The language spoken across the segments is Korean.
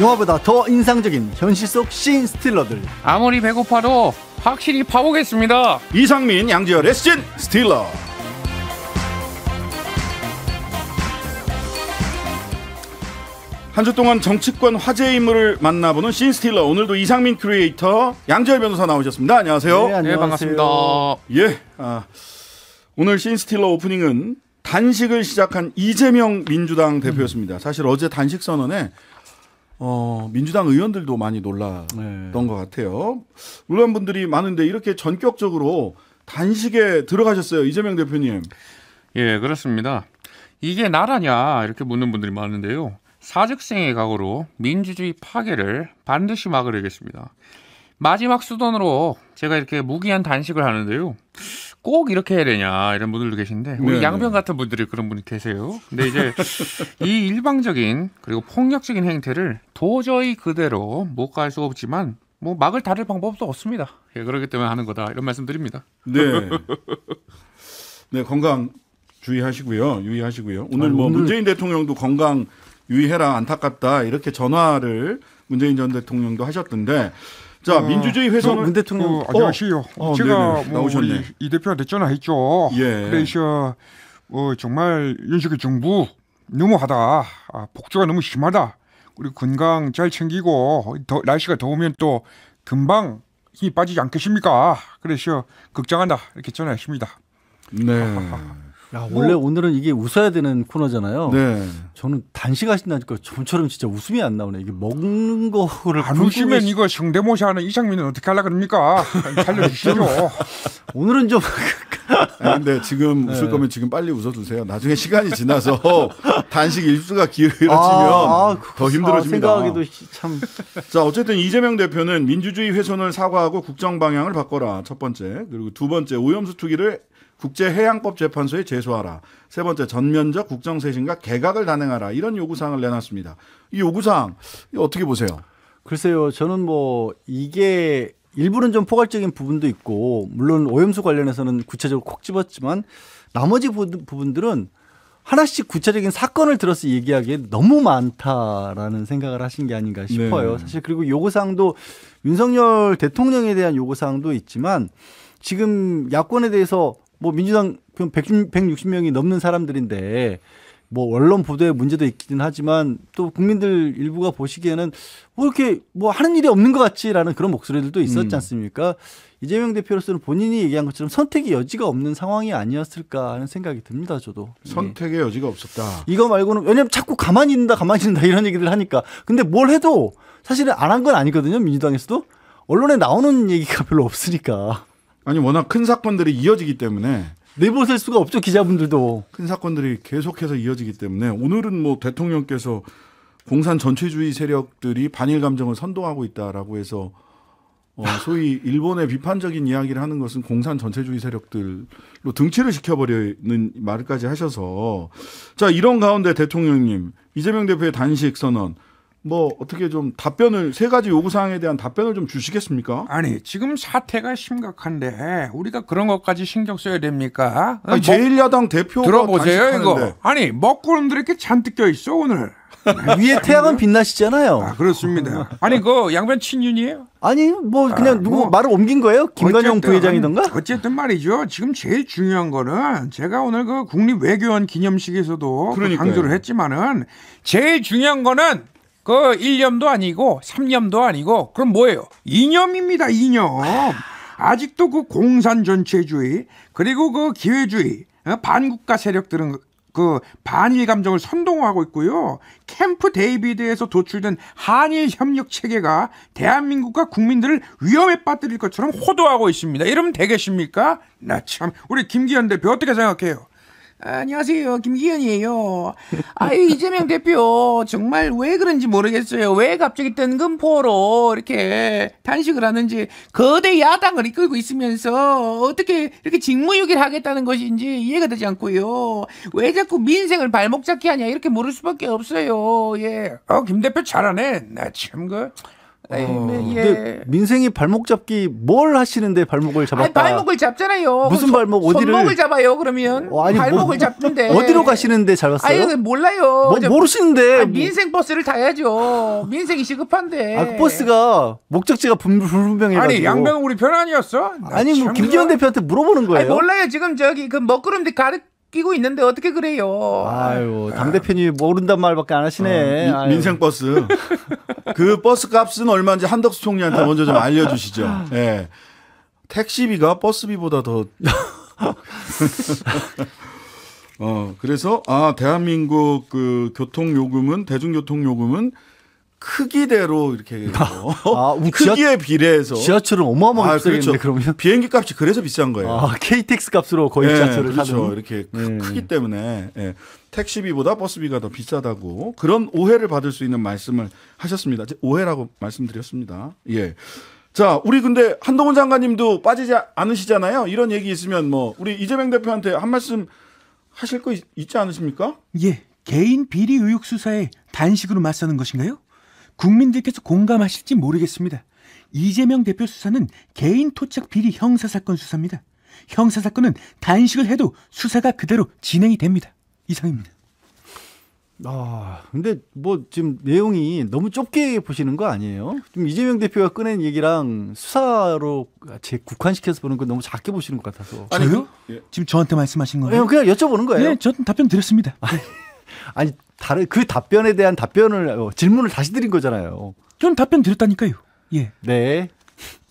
영화보다 더 인상적인 현실 속씬 스틸러들 아무리 배고파도 확실히 파보겠습니다 이상민 양지열의 씬 스틸러 한 주 동안 정치권 화제 의 인물을 만나보는 신 스틸러 오늘도 이상민 크리에이터 양지열 변호사 나오셨습니다 안녕하세요 네, 안녕하세요. 네 반갑습니다 예 아, 오늘 신 스틸러 오프닝은 단식을 시작한 이재명 민주당 대표였습니다. 사실 어제 단식 선언에 어, 민주당 의원들도 많이 놀랐던 네. 것 같아요. 물론 분들이 많은데 이렇게 전격적으로 단식에 들어가셨어요. 이재명 대표님. 예, 그렇습니다. 이게 나라냐 이렇게 묻는 분들이 많은데요. 사적생의 각오로 민주주의 파괴를 반드시 막으려겠습니다. 마지막 수단으로 제가 이렇게 무기한 단식을 하는데요. 꼭 이렇게 해야 되냐 이런 분들도 계신데 우리 네. 양변 네. 같은 분들이 그런 분이 계세요. 근데 이제 이 일방적인 그리고 폭력적인 행태를 도저히 그대로 못 갈 수 없지만 뭐 막을 다를 방법도 없습니다. 예, 그렇기 때문에 하는 거다 이런 말씀드립니다. 네. 네 건강 주의하시고요, 유의하시고요. 오늘 뭐 오늘... 문재인 대통령도 건강 유의해라 안타깝다 이렇게 전화를 문재인 전 대통령도 하셨던데 자, 어. 민주주의 회선. 문 대통령. 어, 안녕하세요. 어, 어 제가 뭐 나오셨네. 이 대표한테 전화했죠. 예. 그래서 어, 정말 윤석열 정부 너무하다. 아, 폭주가 너무 심하다. 우리 건강 잘 챙기고 더, 날씨가 더우면 또 금방 힘이 빠지지 않겠습니까? 그래서 걱정한다. 이렇게 전화했습니다. 네. 야, 뭐 원래 뭐. 오늘은 이게 웃어야 되는 코너잖아요. 네. 저는 단식하신다니까 좀처럼 진짜 웃음이 안 나오네. 이게 먹는 거를 안 웃으면 시... 이거 성대모시 하는 이상민은 어떻게 하려 그럽니까? 살려주시죠. 오늘은 좀 아, 근데 지금 네. 웃을 거면 지금 빨리 웃어주세요 나중에 시간이 지나서 단식 일수가 길어지면 아, 아, 그 더 힘들어집니다. 아, 생각하기도 참. 자 어쨌든 이재명 대표는 민주주의 훼손을 사과하고 국정 방향을 바꿔라 첫 번째 그리고 두 번째 오염수 투기를 국제해양법재판소에 제소하라. 세 번째 전면적 국정쇄신과 개각을 단행하라. 이런 요구사항을 내놨습니다. 이 요구사항 어떻게 보세요? 글쎄요. 저는 뭐 이게 일부는 좀 포괄적인 부분도 있고 물론 오염수 관련해서는 구체적으로 콕 집었지만 나머지 부분들은 하나씩 구체적인 사건을 들어서 얘기하기에 너무 많다라는 생각을 하신 게 아닌가 네. 싶어요. 네. 사실 그리고 요구사항도 윤석열 대통령에 대한 요구사항도 있지만 지금 야권에 대해서 뭐 민주당 100, 그 160명이 넘는 사람들인데 뭐 언론 보도의 문제도 있긴 하지만 또 국민들 일부가 보시기에는 뭐 이렇게 뭐 하는 일이 없는 것 같지라는 그런 목소리들도 있었지 음. 않습니까? 음. 이재명 대표로서는 본인이 얘기한 것처럼 선택의 여지가 없는 상황이 아니었을까 하는 생각이 듭니다. 저도 예. 선택의 여지가 없었다. 이거 말고는 왜냐면 자꾸 가만히 있는다, 가만히 있는다 이런 얘기를 하니까 근데 뭘 해도 사실은 안 한 건 아니거든요 민주당에서도 언론에 나오는 얘기가 별로 없으니까. 아니 워낙 큰 사건들이 이어지기 때문에 내보낼 수가 없죠 기자분들도 큰 사건들이 계속해서 이어지기 때문에 오늘은 뭐 대통령께서 공산 전체주의 세력들이 반일 감정을 선동하고 있다라고 해서 어, 소위 일본의 비판적인 이야기를 하는 것은 공산 전체주의 세력들로 등치를 시켜버리는 말까지 하셔서 자 이런 가운데 대통령님 이재명 대표의 단식 선언 뭐 어떻게 좀 답변을 세 가지 요구 사항에 대한 답변을 좀 주시겠습니까? 아니 지금 사태가 심각한데 우리가 그런 것까지 신경 써야 됩니까? 아니, 어, 제1야당 대표 들어보세요 단식하는데. 이거 아니 먹구름들이 이렇게 잔뜩 껴 있어 오늘 위에 태양은 빛나시잖아요. 아, 그렇습니다. 아니 그 양변 친윤이에요? 아니 뭐 아, 그냥 아, 누구 뭐, 말을 옮긴 거예요? 김관영 부회장이던가? 어쨌든 말이죠. 지금 제일 중요한 거는 제가 오늘 그 국립 외교원 기념식에서도 그 강조를 했지만은 제일 중요한 거는 그 1년도 아니고 3년도 아니고 그럼 뭐예요? 이념입니다. 이념. 아직도 그 공산 전체주의 그리고 그 기회주의 어, 반국가 세력들은 그 반일 감정을 선동하고 있고요. 캠프 데이비드에서 도출된 한일 협력 체계가 대한민국과 국민들을 위험에 빠뜨릴 것처럼 호도하고 있습니다. 이러면 되겠습니까? 나 참 우리 김기현 대표 어떻게 생각해요? 아, 안녕하세요. 김기현이에요. 아유, 이재명 대표, 정말 왜 그런지 모르겠어요. 왜 갑자기 뜬금포로 이렇게 단식을 하는지, 거대 야당을 이끌고 있으면서 어떻게 이렇게 직무유기를 하겠다는 것인지 이해가 되지 않고요. 왜 자꾸 민생을 발목 잡게 하냐, 이렇게 모를 수밖에 없어요. 예. 어, 김 대표 잘하네. 나 참, 그. 에이, 네, 예. 민생이 발목 잡기 뭘 하시는데 발목을 잡았다. 아니, 발목을 잡잖아요. 무슨 발목 어디를? 손목을 잡아요 그러면. 어, 아니, 발목을 뭐, 잡던데. 어디로 가시는데 잡았어요? 아니 몰라요. 뭐, 모르시는데. 아니, 뭐. 민생 버스를 타야죠. 민생이 시급한데. 아, 그 버스가 목적지가 불분명해가지고. 아니 양병 우리 편 아니었어? 아니 뭐 김기현 대표한테 물어보는 거예요. 아니, 몰라요 지금 저기 그 먹구름들 가득 끼고 있는데 어떻게 그래요? 아유 아. 당 대표님 모른단 말밖에 안 하시네. 어, 민, 민생 버스 그 버스 값은 얼마인지 한덕수 총리한테 먼저 좀 알려주시죠. 예. 네. 택시비가 버스비보다 더. 어 그래서 아 대한민국 그 교통 요금은 대중교통 요금은 크기대로 이렇게 아, 크기에 비례해서 지하철은 어마어마하게 아, 그렇죠. 그러면 비행기 값이 그래서 비싼 거예요. 아, KTX 값으로 거의 네, 지하철을 그렇죠. 하는. 이렇게 음. 크기 때문에 네. 택시비보다 버스비가 더 비싸다고 그런 오해를 받을 수 있는 말씀을 하셨습니다. 오해라고 말씀드렸습니다. 예. 자, 우리 근데 한동훈 장관님도 빠지지 않으시잖아요. 이런 얘기 있으면 뭐 우리 이재명 대표한테 한 말씀 하실 거 있, 있지 않으십니까? 예. 개인 비리 의혹 수사에 단식으로 맞서는 것인가요? 국민들께서 공감하실지 모르겠습니다. 이재명 대표 수사는 개인 토착 비리 형사 사건 수사입니다. 형사 사건은 단식을 해도 수사가 그대로 진행이 됩니다. 이상입니다. 아, 근데 뭐 지금 내용이 너무 좁게 보시는 거 아니에요? 좀 이재명 대표가 꺼낸 얘기랑 수사로 제 국한시켜서 보는 거 너무 작게 보시는 것 같아서. 아니요? 그- 지금 저한테 말씀하신 거예요? 그냥 여쭤보는 거예요. 네, 저 답변 드렸습니다. 아, 아니 다른 그 답변에 대한 답변을 어, 질문을 다시 드린 거잖아요. 전 답변 드렸다니까요. 예. 네.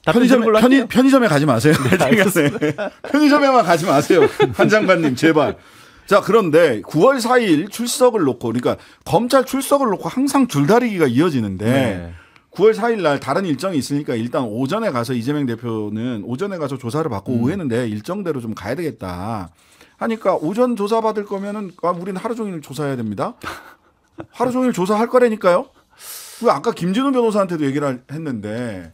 편의점 편의, 편의점에 가지 마세요. 네, 네, 편의점에만 가지 마세요. 한 장관님 제발. 자 그런데 9월 4일 출석을 놓고 그러니까 검찰 출석을 놓고 항상 줄다리기가 이어지는데 네. 9월 4일 날 다른 일정이 있으니까 일단 오전에 가서 이재명 대표는 오전에 가서 조사를 받고 음. 오후에는 내 일정대로 좀 가야 되겠다. 하니까 오전 조사 받을 거면은 아, 우리는 하루 종일 조사해야 됩니다. 하루 종일 조사할 거라니까요. 그 아까 김진우 변호사한테도 얘기를 했는데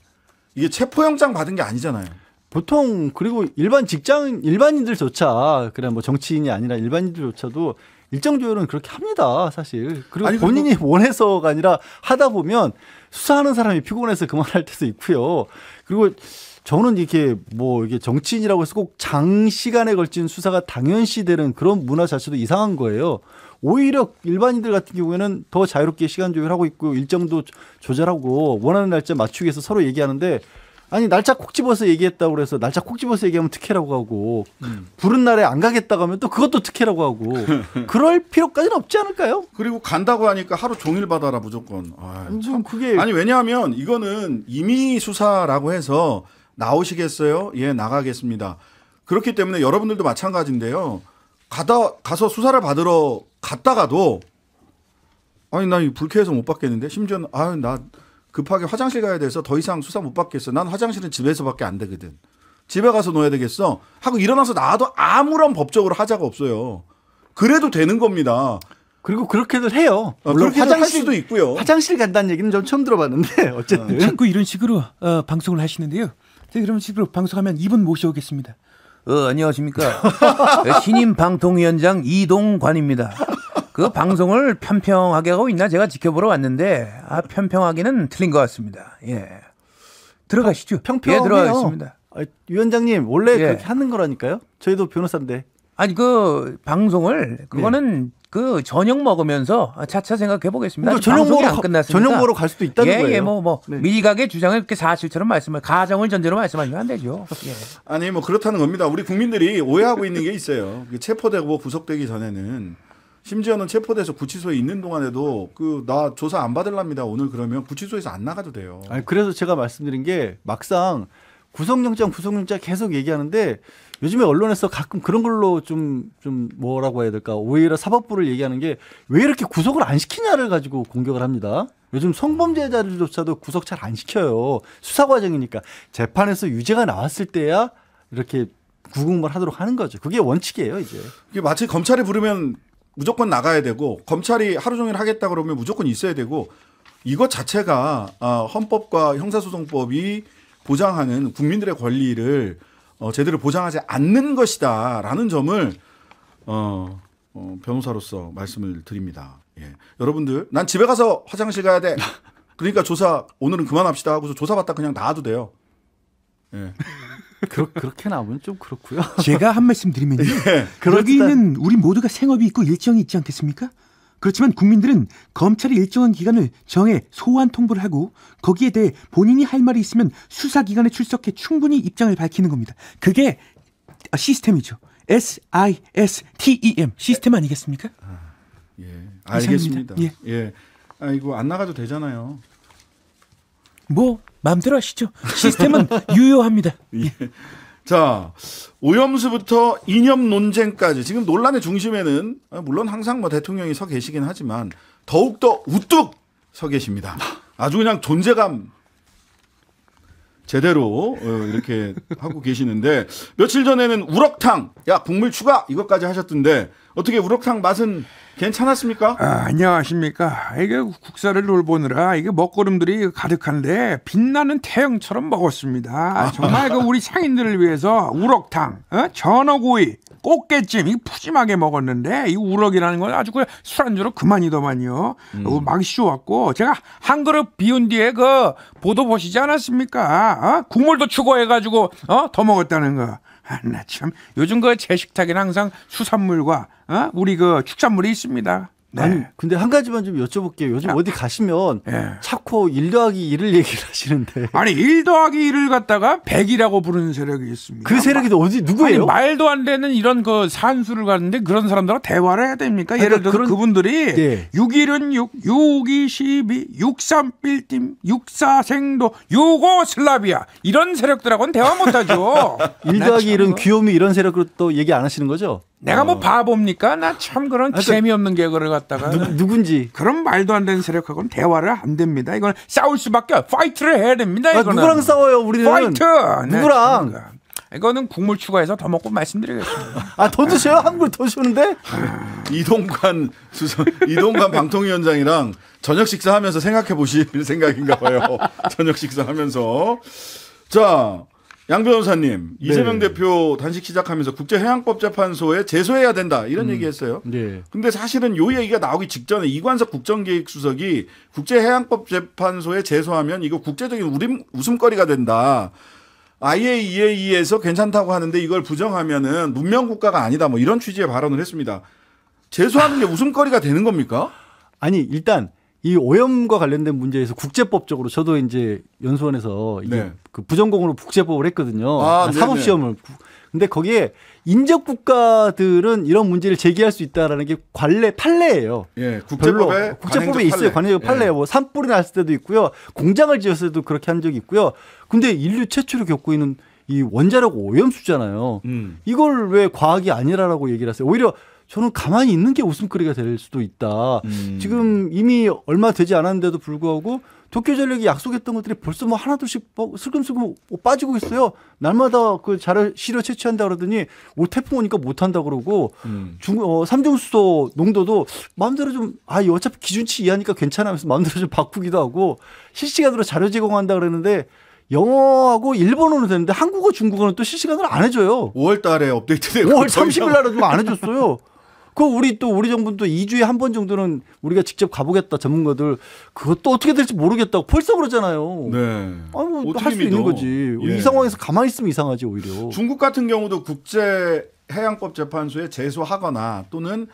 이게 체포영장 받은 게 아니잖아요. 보통 그리고 일반 직장 일반인들조차 그래 뭐 정치인이 아니라 일반인들조차도 일정 조율은 그렇게 합니다 사실 그리고 아니, 본인이 그리고... 원해서가 아니라 하다 보면 수사하는 사람이 피곤해서 그만할 때도 있고요 그리고 저는 이게 렇뭐 이게 정치인이라고 해서 꼭 장시간에 걸친 수사가 당연시되는 그런 문화 자체도 이상한 거예요. 오히려 일반인들 같은 경우에는 더 자유롭게 시간 조율하고 있고 일정도 조절하고 원하는 날짜 맞추기 위해서 서로 얘기하는데 아니 날짜 콕 집어서 얘기했다고 그래서 날짜 콕 집어서 얘기하면 특혜라고 하고 음. 부른 날에 안 가겠다고 하면 또 그것도 특혜라고 하고 그럴 필요까지는 없지 않을까요? 그리고 간다고 하니까 하루 종일 받아라 무조건. 아이, 음, 그게 아니 왜냐하면 이거는 이미 수사라고 해서 나오시겠어요? 예, 나가겠습니다. 그렇기 때문에 여러분들도 마찬가지인데요. 가다 가서 수사를 받으러 갔다가도 아니 나 불쾌해서 못 받겠는데 심지어 는 아, 아유 나 급하게 화장실 가야 돼서 더 이상 수사 못 받겠어. 난 화장실은 집에서밖에 안 되거든. 집에 가서 놓아야 되겠어. 하고 일어나서 나와도 아무런 법적으로 하자가 없어요. 그래도 되는 겁니다. 그리고 그렇게들 해요. 어, 물론 그 화장실, 도 있고요. 화장실 간다는 얘기는 전 처음 들어봤는데 어, 예. 어쨌든 어. 자꾸 이런 식으로 어, 방송을 하시는데요. 그러면 식으로 방송하면 이분 모셔오겠습니다. 어, 안녕하십니까. 신임 방통위원장 이동관입니다. 그 방송을 편평하게 하고 있나 제가 지켜보러 왔는데 아 편평하기는 틀린 것 같습니다. 예. 들어가시죠. 어, 평평 예, 들어가겠습니다. 아, 위원장님 원래 예. 그렇게 하는 거라니까요. 저희도 변호사인데. 아니 그 방송을 그거는 예. 그 저녁 먹으면서 아, 차차 생각해 보겠습니다. 그러니까 저녁 먹으러 끝났 저녁 먹으러 갈 수도 있다는 예, 예 거예요. 예, 뭐, 뭐 네. 미각의 주장을 이렇게 사실처럼 말씀을 가정을 전제로 말씀하시면 안 되죠. 예. 아니 뭐 그렇다는 겁니다. 우리 국민들이 오해하고 있는 게 있어요. 그 체포되고 구속되기 전에는 심지어는 체포돼서 구치소에 있는 동안에도 그 나 조사 안 받을랍니다. 오늘 그러면 구치소에서 안 나가도 돼요. 아니 그래서 제가 말씀드린 게 막상 구속영장 구속영장 계속 얘기하는데 요즘에 언론에서 가끔 그런 걸로 좀, 좀 뭐라고 해야 될까. 오히려 사법부를 얘기하는 게 왜 이렇게 구속을 안 시키냐를 가지고 공격을 합니다. 요즘 성범죄자들조차도 구속 잘 안 시켜요. 수사 과정이니까. 재판에서 유죄가 나왔을 때야 이렇게 구금을 하도록 하는 거죠. 그게 원칙이에요, 이제. 이게 마치 검찰이 부르면 무조건 나가야 되고 검찰이 하루 종일 하겠다 그러면 무조건 있어야 되고 이것 자체가 아, 헌법과 형사소송법이 보장하는 국민들의 권리를 어, 제대로 보장하지 않는 것이다라는 점을 어, 어, 변호사로서 말씀을 드립니다. 예. 여러분들 난 집에 가서 화장실 가야 돼. 그러니까 조사 오늘은 그만합시다 하고서 조사 받다 그냥 나와도 돼요. 예. 그러, 그렇게 나오면 좀 그렇고요. 제가 한 말씀 드리면요. 예. 여기 는 우리 모두가 생업이 있고 일정이 있지 않겠습니까? 그렇지만 국민들은 검찰이 일정한 기간을 정해 소환 통보를 하고 거기에 대해 본인이 할 말이 있으면 수사기관에 출석해 충분히 입장을 밝히는 겁니다. 그게 아, 시스템이죠. S-I-S-T-E-M 시스템 아니겠습니까? 아, 예, 알겠습니다. 예. 예. 아 이거 안 나가도 되잖아요. 뭐 마음대로 하시죠. 시스템은 유효합니다. 예. 예. 자, 오염수부터 이념 논쟁까지 지금 논란의 중심에는 아, 물론 항상 뭐 대통령이 서 계시긴 하지만 더욱더 우뚝 서 계십니다. 아주 그냥 존재감 제대로 어, 이렇게 하고 계시는데 며칠 전에는 우럭탕 야 국물 추가 이것까지 하셨던데 어떻게 우럭탕 맛은 괜찮았습니까? 아, 안녕하십니까. 이게 국사를 돌보느라 이게 먹거름들이 가득한데 빛나는 태양처럼 먹었습니다. 아. 정말 그 우리 상인들을 위해서 우럭탕, 어? 전어구이, 꽃게찜 이 푸짐하게 먹었는데 이 우럭이라는 건 아주 그냥 술안주로 그만이더만요. 음. 막 어, 씌워왔고 제가 한 그릇 비운 뒤에 그 보도 보시지 않았습니까? 어? 국물도 추가해가지고 어? 더 먹었다는 거. 아, 나참 요즘 그제 식탁에는 항상 수산물과 어? 우리 그 축산물이 있습니다. 네. 아니, 근데 한 가지만 좀 여쭤볼게요. 요즘 야. 어디 가시면 예. 자꾸 1 더하기 1을 얘기를 하시는데. 아니, 1 더하기 1을 갖다가 100이라고 부르는 세력이 있습니다. 그 세력이 마, 어디, 누구예요? 아니, 말도 안 되는 이런 그 산수를 가는데 그런 사람들하고 대화를 해야 됩니까? 그러니까 예를 들어 그 그분들이 네. 6 1은 6, 6이 12, 63 빌딩, 64 생도, 요거 슬라비아. 이런 세력들하고는 대화 못하죠. 1 더하기 1은 귀요미 이런 세력으로 또 얘기 안 하시는 거죠? 내가 뭐 어. 바보입니까? 나참 아, 그런 그러니까 재미없는 개그를 갖다가 누, 군지 그런 말도 안 되는 세력하고는 대화를 안 됩니다. 이건 싸울 수밖에 파이트를 해야 됩니다. 아, 이거는. 누구랑 싸워요 우리는 파이트 네, 누구랑 이거는 국물 추가해서 더 먹고 말씀드리겠습니다. 아 더드세요한 그릇 더 주는데? 아. 이동관 수석 이동관 방통위원장이랑 저녁 식사하면서 생각해 보실 생각인가 봐요. 저녁 식사하면서 자양 변호사님 네. 이재명 대표 단식 시작하면서 국제해양법재판소에 제소해야 된다 이런 음. 얘기했어요. 네. 근데 사실은 요 얘기가 나오기 직전에 이관석 국정기획수석이 국제해양법재판소에 제소하면 이거 국제적인 우림 웃음거리가 된다. IAEA에서 괜찮다고 하는데 이걸 부정하면은 문명 국가가 아니다 뭐 이런 취지의 발언을 했습니다. 제소하는 게 아. 웃음거리가 되는 겁니까? 아니 일단 이 오염과 관련된 문제에서 국제법적으로 저도 이제 연수원에서 이 네. 그 부전공으로 국제법을 했거든요. 아, 아 사법 시험을. 근데 거기에 인접 국가들은 이런 문제를 제기할 수 있다라는 게 관례 판례예요. 예, 국제법에 국제법에 있어요. 관행적 판례. 예. 뭐 산불이 났을 때도 있고요. 공장을 지었을 때도 그렇게 한 적이 있고요. 근데 인류 최초로 겪고 있는 이 원자력 오염수잖아요. 음. 이걸 왜 과학이 아니라라고 얘기를 하세요? 오히려 저는 가만히 있는 게 웃음거리가 될 수도 있다. 음. 지금 이미 얼마 되지 않았는데도 불구하고 도쿄 전력이 약속했던 것들이 벌써 뭐 하나둘씩 어, 슬금슬금 빠지고 있어요. 날마다 그 자료 시료 채취한다 그러더니 올 태풍 오니까 못 한다 그러고 음. 중 어, 삼중 수소 농도도 마음대로 좀아 어차피 기준치 이하니까 괜찮아면서 마음대로 좀 바꾸기도 하고 실시간으로 자료 제공한다 그랬는데 영어하고 일본어는 되는데 한국어 중국어는 또 실시간으로 안 해줘요. 5월 달에 업데이트되고 5월 30일 날에 좀안 해줬어요. 그 우리 또 우리 정부는 또 2주에 한 번 정도는 우리가 직접 가보겠다 전문가들 그것도 어떻게 될지 모르겠다고 벌써 그러잖아요. 네. 아뭐 할 수 있는 거지. 예. 이 상황에서 가만히 있으면 이상하지 오히려. 중국 같은 경우도 국제 해양법 재판소에 제소하거나 또는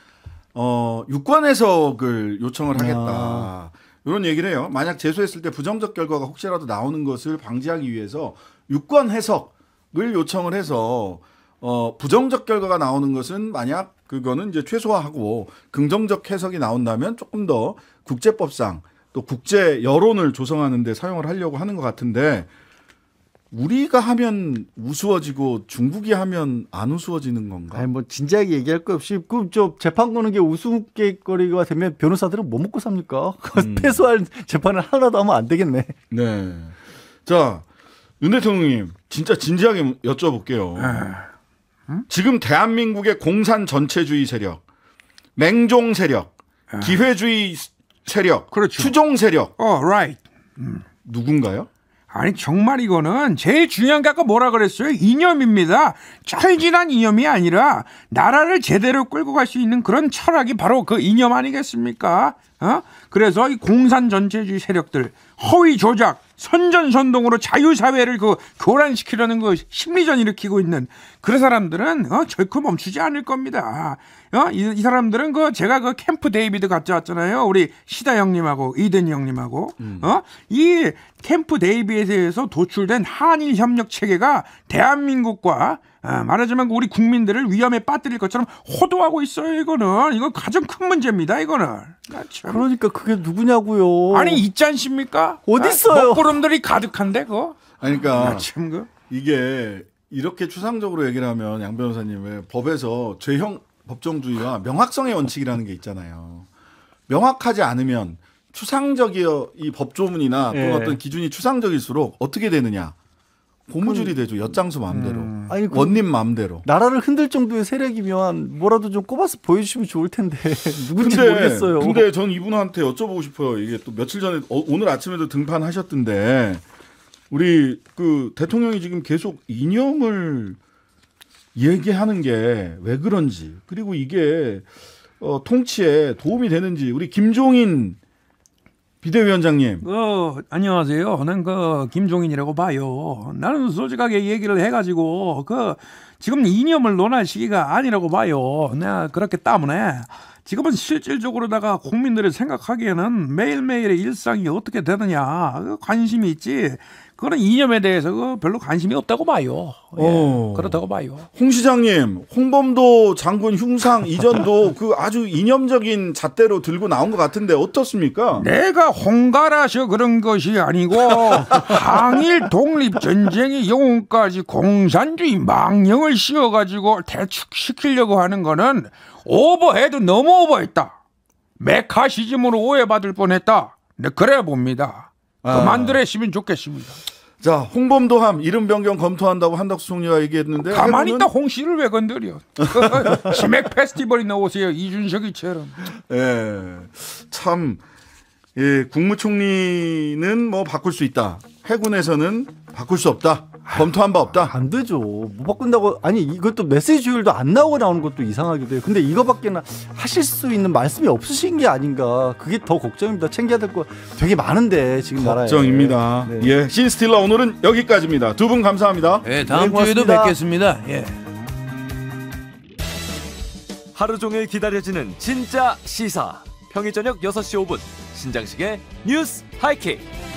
어유권해석을 요청을 아. 하겠다. 아. 이런 얘기를 해요. 만약 제소했을 때 부정적 결과가 혹시라도 나오는 것을 방지하기 위해서 유권 해석을 요청을 해서 어, 부정적 결과가 나오는 것은 만약 그거는 이제 최소화하고 긍정적 해석이 나온다면 조금 더 국제법상 또 국제 여론을 조성하는 데 사용을 하려고 하는 것 같은데 우리가 하면 우스워지고 중국이 하면 안 우스워지는 건가? 아니 뭐 진지하게 얘기할 거 없이 그저 재판 거는 게 우스갯거리가 되면 변호사들은 뭐 먹고 삽니까? 음. 패소할 재판을 하나도 하면 안 되겠네. 네. 자, 윤 대통령님 진짜 진지하게 여쭤볼게요. 아. 지금 대한민국의 공산 전체주의 세력, 맹종 세력, 아. 기회주의 세력, 그렇죠. 추종 세력. 어, right. 음. 누군가요? 아니 정말 이거는 제일 중요한 게 아까 뭐라 그랬어요? 이념입니다. 철진한 이념이 아니라 나라를 제대로 끌고 갈 수 있는 그런 철학이 바로 그 이념 아니겠습니까? 어? 그래서 이 공산 전체주의 세력들 허위 조작 선전선동으로 자유사회를 그 교란시키려는 그 심리전 일으키고 있는 그런 사람들은 어, 절코 멈추지 않을 겁니다. 어? 이, 이 사람들은 그 제가 그 캠프 데이비드 갔다 왔잖아요. 우리 시다 형님하고 이든 형님하고 음. 어? 이 캠프 데이비드에서 대해 도출된 한일 협력 체계가 대한민국과 아, 말하자면 그 우리 국민들을 위험에 빠뜨릴 것처럼 호도하고 있어요. 이거는 이거 가장 큰 문제입니다. 이거는. 아, 그러니까 그게 누구냐고요. 아니 있지 않습니까? 어디 있어요? 아, 먹구름들이 가득한데 그거. 아니, 그러니까 아, 참 그. 이게 이렇게 추상적으로 얘기를 하면 양 변호사님 의 법에서 죄형 법정주의와 명확성의 원칙이라는 게 있잖아요. 명확하지 않으면 추상적이어 이 법조문이나 또는 예. 어떤 기준이 추상적일수록 어떻게 되느냐 고무줄이 되죠. 엿장수 마음대로. 음. 아니, 그 원님 마음대로. 나라를 흔들 정도의 세력이면 뭐라도 좀 꼽아서 보여주시면 좋을 텐데 누군지 근데, 모르겠어요. 근데 전 이분한테 여쭤보고 싶어요. 이게 또 며칠 전에 어, 오늘 아침에도 등판하셨던데 우리 그 대통령이 지금 계속 이념을 얘기하는 게 왜 그런지 그리고 이게 어, 통치에 도움이 되는지 우리 김종인 비대위원장님. 어, 안녕하세요. 저는 그 김종인이라고 봐요. 나는 솔직하게 얘기를 해가지고 그 지금 이념을 논할 시기가 아니라고 봐요. 내가 네, 그렇기 때문에 지금은 실질적으로다가 국민들이 생각하기에는 매일매일의 일상이 어떻게 되느냐 그 관심이 있지 그런 이념에 대해서 그 별로 관심이 없다고 봐요. 예, 어. 그렇다고 봐요. 홍 시장님, 홍범도 장군 흉상 이전도 그 아주 이념적인 잣대로 들고 나온 것 같은데 어떻습니까? 내가 홍가라서 그런 것이 아니고 항일 독립 전쟁의 영웅까지 공산주의 망령을 씌워가지고 대축시키려고 하는 거는 오버해도 너무 오버했다. 메카시즘으로 오해받을 뻔했다. 네, 그래 봅니다. 아. 만들어시면 좋겠습니다. 자, 홍범도함 이름 변경 검토한다고 한덕수 총리가 얘기했는데 가만히 있다 홍 씨를 왜 건드려? 심핵 페스티벌이 나오세요 이준석이처럼. 예, 참 예, 국무총리는 뭐 바꿀 수 있다. 해군에서는 바꿀 수 없다. 검토한 바 없다. 안 되죠. 못 바꾼다고 아니 이것도 메시지율도 안 나오고 나오는 것도 이상하기도 해요. 근데 이거밖에는 하실 수 있는 말씀이 없으신 게 아닌가. 그게 더 걱정입니다. 챙겨야 될 거 되게 많은데 지금 나라에. 걱정입니다. 네. 예, 신스틸러 오늘은 여기까지입니다. 두 분 감사합니다. 예, 다음 네, 주에도 뵙겠습니다. 예. 하루 종일 기다려지는 진짜 시사. 평일 저녁 6시 5분 신장식의 뉴스 하이킥.